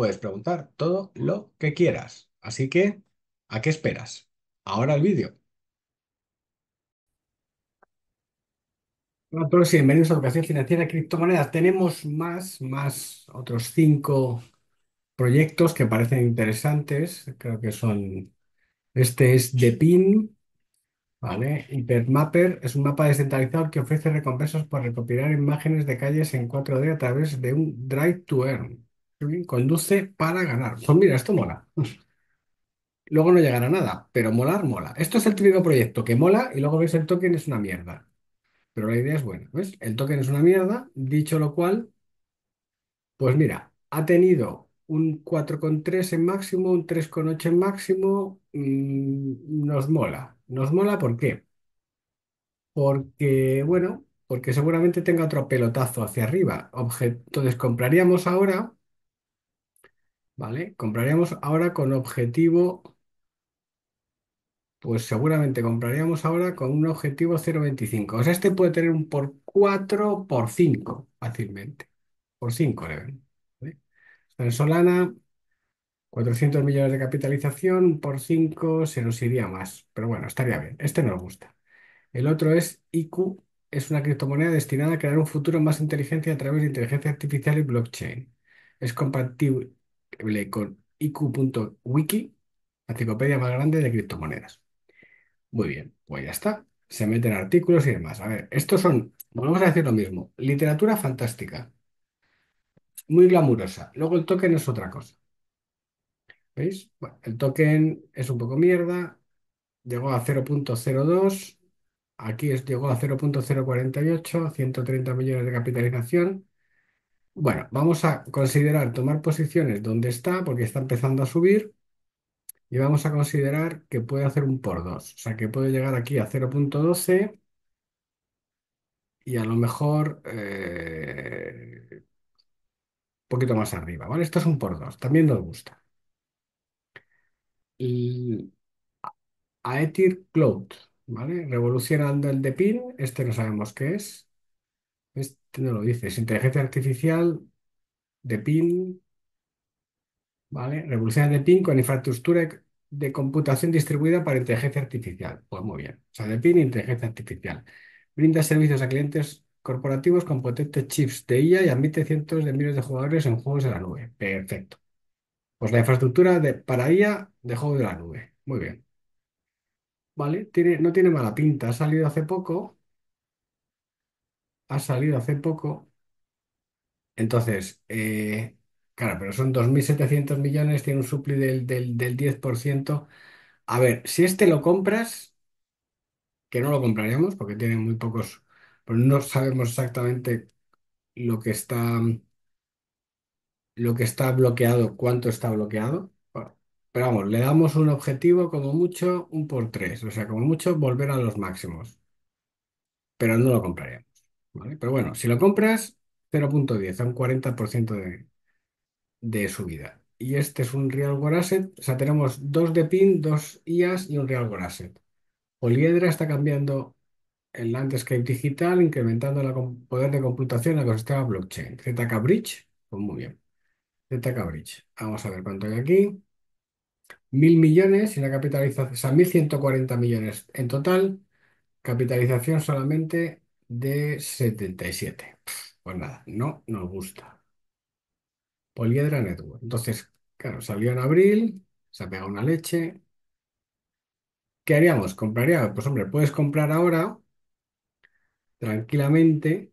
puedes preguntar todo lo que quieras. Así que, ¿a qué esperas? Ahora el vídeo. Hola a todos bienvenidos a Educación Financiera y Criptomonedas. Tenemos más, más otros cinco proyectos que parecen interesantes. Creo que son... Este es The Pin, ¿vale? Hypermapper es un mapa descentralizado que ofrece recompensas por recopilar imágenes de calles en 4D a través de un Drive to Earn conduce para ganar. Pues mira, esto mola. Luego no llegará nada, pero molar mola. Esto es el típico proyecto que mola y luego veis el token es una mierda. Pero la idea es buena, El token es una mierda, dicho lo cual, pues mira, ha tenido un 4,3 en máximo, un 3,8 en máximo, mm, nos mola. Nos mola, ¿por qué? Porque, bueno, porque seguramente tenga otro pelotazo hacia arriba. Objeto, Entonces compraríamos ahora ¿vale? Compraríamos ahora con objetivo, pues seguramente compraríamos ahora con un objetivo 0,25. O sea, este puede tener un por 4, por 5 fácilmente. Por 5 le ven. En Solana, 400 millones de capitalización, por 5 se nos iría más. Pero bueno, estaría bien. Este nos gusta. El otro es IQ, es una criptomoneda destinada a crear un futuro más inteligente a través de inteligencia artificial y blockchain. Es compatible, con IQ.wiki, la enciclopedia más grande de criptomonedas. Muy bien, pues ya está. Se meten artículos y demás. A ver, estos son, vamos a decir lo mismo, literatura fantástica, muy glamurosa. Luego el token es otra cosa. ¿Veis? el token es un poco mierda, llegó a 0.02, aquí es, llegó a 0.048, 130 millones de capitalización. Bueno, vamos a considerar tomar posiciones donde está, porque está empezando a subir, y vamos a considerar que puede hacer un por 2, o sea, que puede llegar aquí a 0.12 y a lo mejor un eh, poquito más arriba, ¿vale? Esto es un por 2, también nos gusta. Y Cloud, ¿vale? Revolucionando el de pin, este no sabemos qué es no lo dices. Inteligencia artificial de PIN, ¿vale? Revolución de PIN con infraestructura de computación distribuida para inteligencia artificial. Pues muy bien. O sea, de PIN, e inteligencia artificial. Brinda servicios a clientes corporativos con potentes chips de IA y admite cientos de miles de jugadores en juegos de la nube. Perfecto. Pues la infraestructura para IA de juegos de la nube. Muy bien. ¿Vale? Tiene, no tiene mala pinta. Ha salido hace poco ha salido hace poco. Entonces, eh, claro, pero son 2.700 millones, tiene un supli del, del, del 10%. A ver, si este lo compras, que no lo compraríamos porque tiene muy pocos, pues no sabemos exactamente lo que está, lo que está bloqueado, cuánto está bloqueado. pero vamos, le damos un objetivo como mucho, un por tres, o sea, como mucho volver a los máximos, pero no lo compraríamos. Pero bueno, si lo compras, 0.10, a un 40% de, de subida. Y este es un real world asset. O sea, tenemos dos de PIN, dos IAS y un real world asset. Poliedra está cambiando el landscape digital, incrementando el poder de computación en el ecosistema blockchain. ZK Bridge, pues muy bien. ZK Bridge. Vamos a ver cuánto hay aquí. Mil millones y la capitalización, o sea, 1.140 millones en total. Capitalización solamente de 77. Pues nada, no nos gusta. Poliedra Network. Entonces, claro, salió en abril, se ha pegado una leche. ¿Qué haríamos? ¿Compraría? Pues hombre, puedes comprar ahora, tranquilamente.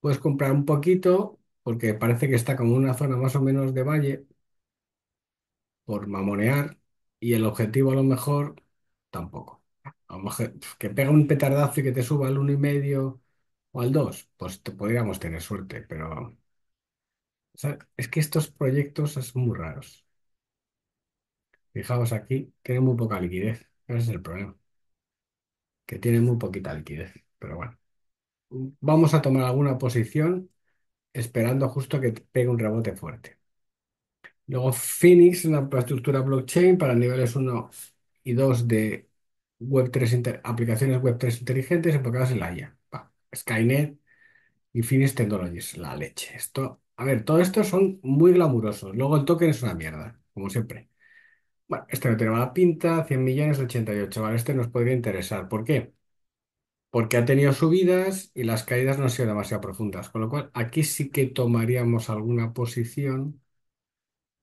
Puedes comprar un poquito, porque parece que está como una zona más o menos de valle, por mamonear, y el objetivo a lo mejor tampoco a que pega un petardazo y que te suba al uno y medio o al 2, pues podríamos tener suerte, pero es que estos proyectos son muy raros. Fijaos aquí, tiene muy poca liquidez. Ese es el problema, que tiene muy poquita liquidez. Pero bueno, vamos a tomar alguna posición esperando justo que pegue un rebote fuerte. Luego Phoenix, una infraestructura blockchain para niveles 1 y 2 de Web3 aplicaciones Web3 inteligentes enfocadas en la IA. Skynet y Finis Technologies, la leche. Esto, a ver, todo esto son muy glamurosos. Luego el token es una mierda, como siempre. Bueno, este no tiene mala pinta, 100 millones 88. Vale, este nos podría interesar. ¿Por qué? Porque ha tenido subidas y las caídas no han sido demasiado profundas. Con lo cual, aquí sí que tomaríamos alguna posición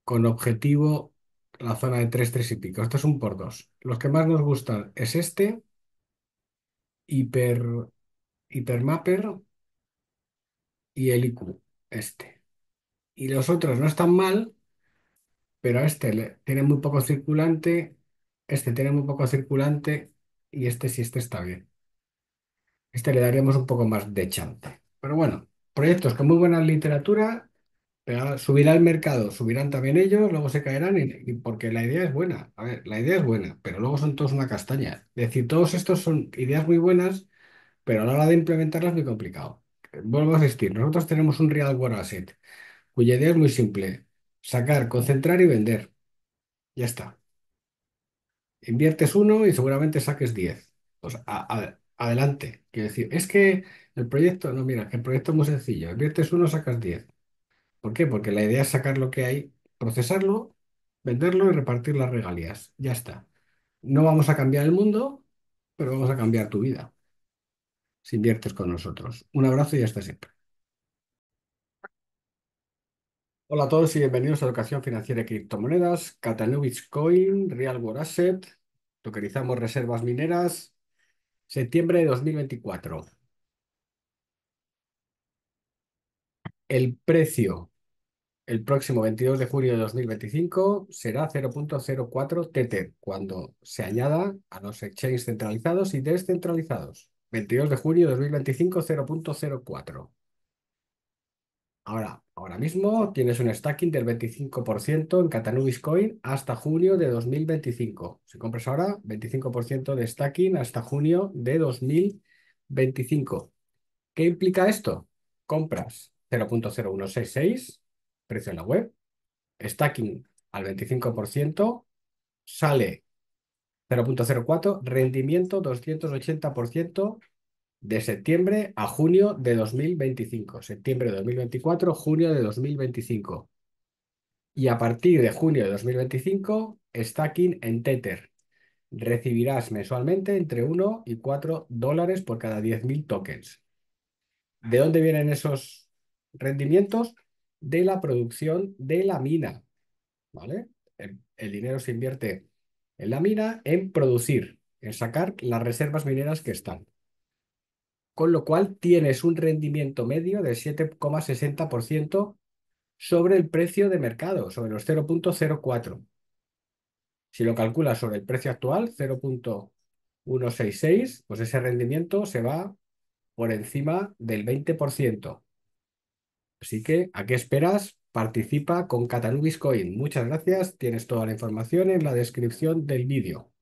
con objetivo la zona de 3, 3 y pico. Este es un por 2. Los que más nos gustan es este, Hiper, Hipermapper y el IQ, este. Y los otros no están mal, pero este tiene muy poco circulante, este tiene muy poco circulante y este sí, este está bien. Este le daríamos un poco más de chante. Pero bueno, proyectos con muy buena literatura subirá el mercado, subirán también ellos, luego se caerán, porque la idea es buena. A ver, la idea es buena, pero luego son todos una castaña. Es decir, todos estos son ideas muy buenas, pero a la hora de implementarlas es muy complicado. Eh, vuelvo a insistir, nosotros tenemos un real world asset, cuya idea es muy simple: sacar, concentrar y vender. Ya está. Inviertes uno y seguramente saques diez, Pues adelante. Quiero decir, es que el proyecto, no, mira, el proyecto es muy sencillo. Inviertes uno, sacas diez ¿Por qué? Porque la idea es sacar lo que hay, procesarlo, venderlo y repartir las regalías. Ya está. No vamos a cambiar el mundo, pero vamos a cambiar tu vida si inviertes con nosotros. Un abrazo y hasta siempre. Hola a todos y bienvenidos a Educación Financiera y Criptomonedas, Catanovic Coin, Real World Asset, tokenizamos reservas mineras, septiembre de 2024. El precio el próximo 22 de junio de 2025 será 0.04 TT cuando se añada a los exchanges centralizados y descentralizados. 22 de junio de 2025 0.04. Ahora, ahora mismo tienes un stacking del 25% en Catanubis Coin hasta junio de 2025. Si compras ahora, 25% de stacking hasta junio de 2025. ¿Qué implica esto? Compras 0.0166 precio en la web, stacking al 25%, sale 0.04, rendimiento 280% de septiembre a junio de 2025, septiembre de 2024, junio de 2025. Y a partir de junio de 2025, stacking en Tether. Recibirás mensualmente entre 1 y 4 dólares por cada 10.000 tokens. ¿De dónde vienen esos rendimientos? de la producción de la mina. ¿Vale? El, dinero se invierte en la mina en producir, en sacar las reservas mineras que están. Con lo cual tienes un rendimiento medio del 7,60% sobre el precio de mercado, sobre los 0.04. Si lo calculas sobre el precio actual, 0.166, pues ese rendimiento se va por encima del 20%. Así que, ¿a qué esperas? Participa con Catalubis Coin. Muchas gracias. Tienes toda la información en la descripción del vídeo.